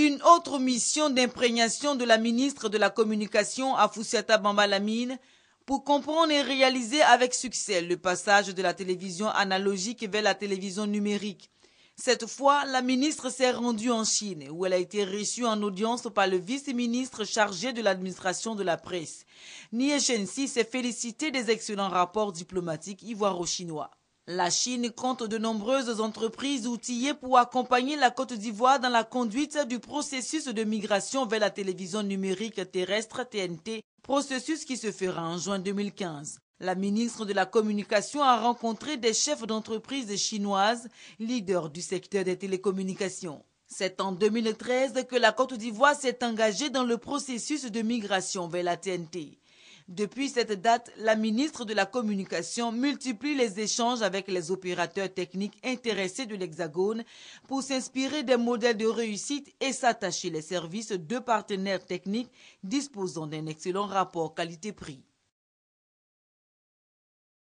Une autre mission d'imprégnation de la ministre de la Communication Afousiata Bambalamine pour comprendre et réaliser avec succès le passage de la télévision analogique vers la télévision numérique. Cette fois, la ministre s'est rendue en Chine, où elle a été reçue en audience par le vice-ministre chargé de l'administration de la presse. Nie s'est félicité des excellents rapports diplomatiques ivoiro-chinois. La Chine compte de nombreuses entreprises outillées pour accompagner la Côte d'Ivoire dans la conduite du processus de migration vers la télévision numérique terrestre TNT, processus qui se fera en juin 2015. La ministre de la Communication a rencontré des chefs d'entreprises chinoises, leaders du secteur des télécommunications. C'est en 2013 que la Côte d'Ivoire s'est engagée dans le processus de migration vers la TNT. Depuis cette date, la ministre de la Communication multiplie les échanges avec les opérateurs techniques intéressés de l'Hexagone pour s'inspirer des modèles de réussite et s'attacher les services de partenaires techniques disposant d'un excellent rapport qualité-prix.